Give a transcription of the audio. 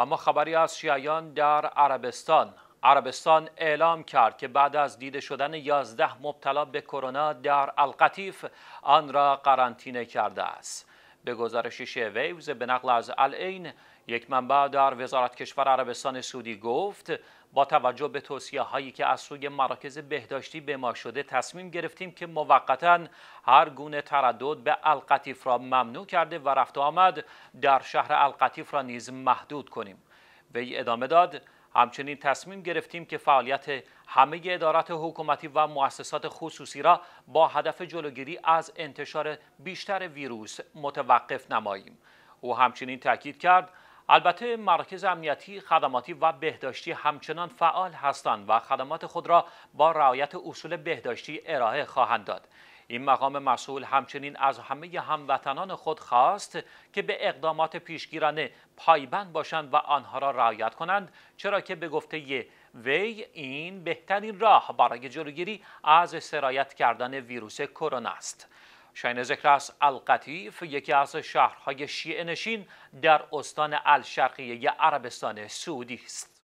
و ما خبری از شیعیان در عربستان عربستان اعلام کرد که بعد از دیده شدن 11 مبتلا به کرونا در القطیف آن را قرنطینه کرده است به گزارش ویوز به نقل از العین یک منبع در وزارت کشور عربستان سعودی گفت با توجه به توصیه هایی که از سوی مراکز بهداشتی به ما شده تصمیم گرفتیم که موقتا هر گونه تردد به القطیف را ممنوع کرده و رفت آمد در شهر القطیف را نیز محدود کنیم وی ادامه داد همچنین تصمیم گرفتیم که فعالیت همه ادارات حکومتی و مؤسسات خصوصی را با هدف جلوگیری از انتشار بیشتر ویروس متوقف نماییم او همچنین تاکید کرد البته مراکز امنیتی، خدماتی و بهداشتی همچنان فعال هستند و خدمات خود را با رعایت اصول بهداشتی ارائه خواهند داد. این مقام مسئول همچنین از همه هموطنان خود خواست که به اقدامات پیشگیرانه پایبند باشند و آنها را رعایت کنند چرا که به گفته وی این بهترین راه برای جلوگیری از سرایت کردن ویروس کرونا است شاین ذکر است القطیف یکی از شهرهای شیعه نشین در استان الشرقیه عربستان سعودی است